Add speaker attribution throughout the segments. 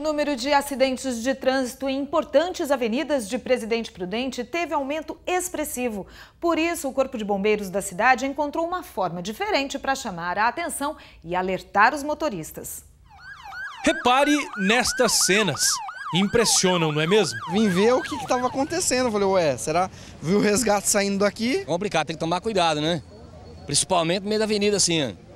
Speaker 1: O número de acidentes de trânsito em importantes avenidas de Presidente Prudente teve aumento expressivo. Por isso, o Corpo de Bombeiros da cidade encontrou uma forma diferente para chamar a atenção e alertar os motoristas. Repare nestas cenas. Impressionam, não é mesmo? Vim ver o que estava acontecendo. Falei, ué, será? Viu o resgate saindo daqui? Complicado, tem que tomar cuidado, né? Principalmente no meio da avenida assim, ó.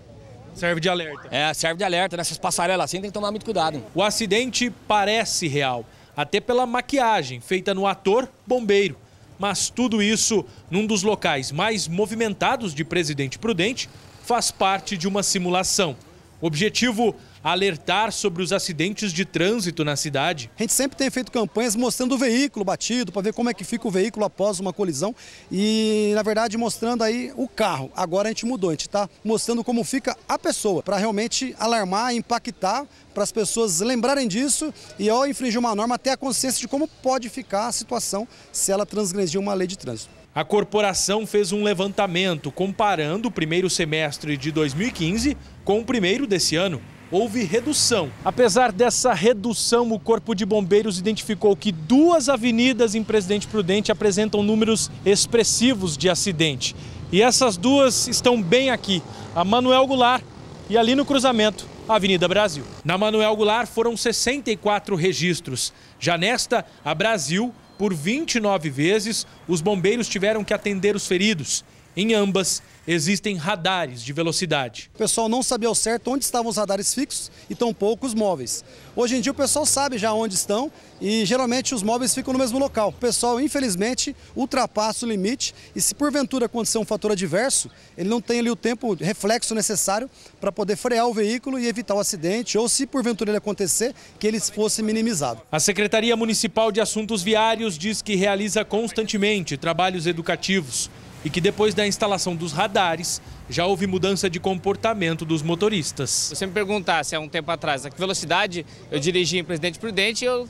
Speaker 1: Serve de alerta. É, serve de alerta. Nessas passarelas assim tem que tomar muito cuidado. O acidente parece real, até pela maquiagem feita no ator bombeiro. Mas tudo isso num dos locais mais movimentados de Presidente Prudente faz parte de uma simulação. Objetivo: alertar sobre os acidentes de trânsito na cidade.
Speaker 2: A gente sempre tem feito campanhas mostrando o veículo batido, para ver como é que fica o veículo após uma colisão e, na verdade, mostrando aí o carro. Agora a gente mudou, a gente está mostrando como fica a pessoa, para realmente alarmar, impactar, para as pessoas lembrarem disso e, ao infringir uma norma, ter a consciência de como pode ficar a situação se ela transgredir uma lei de trânsito.
Speaker 1: A corporação fez um levantamento comparando o primeiro semestre de 2015 com o primeiro desse ano. Houve redução. Apesar dessa redução, o Corpo de Bombeiros identificou que duas avenidas em Presidente Prudente apresentam números expressivos de acidente. E essas duas estão bem aqui, a Manuel Goulart e ali no cruzamento, a Avenida Brasil. Na Manuel Goulart foram 64 registros. Já nesta, a Brasil por 29 vezes, os bombeiros tiveram que atender os feridos em ambas, existem radares de velocidade.
Speaker 2: O pessoal não sabia ao certo onde estavam os radares fixos e tampouco os móveis. Hoje em dia o pessoal sabe já onde estão e geralmente os móveis ficam no mesmo local. O pessoal, infelizmente, ultrapassa o limite e se porventura acontecer um fator adverso, ele não tem ali o tempo, reflexo necessário para poder frear o veículo e evitar o acidente ou se porventura ele acontecer, que ele fosse minimizado.
Speaker 1: A Secretaria Municipal de Assuntos Viários diz que realiza constantemente trabalhos educativos e que depois da instalação dos radares já houve mudança de
Speaker 3: comportamento dos motoristas. Se você me perguntasse há é um tempo atrás a que velocidade eu dirigia em Presidente Prudente, eu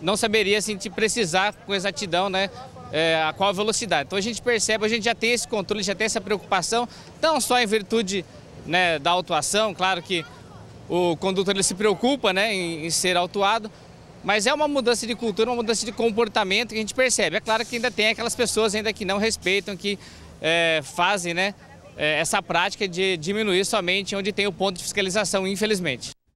Speaker 3: não saberia assim, te precisar com exatidão né, é, a qual velocidade. Então a gente percebe, a gente já tem esse controle, já tem essa preocupação, não só em virtude né, da autuação, claro que o condutor ele se preocupa né, em, em ser autuado, mas é uma mudança de cultura, uma mudança de comportamento que a gente percebe. É claro que ainda tem aquelas pessoas ainda que não respeitam, que é, fazem né, é, essa prática de diminuir somente onde tem o ponto de fiscalização, infelizmente.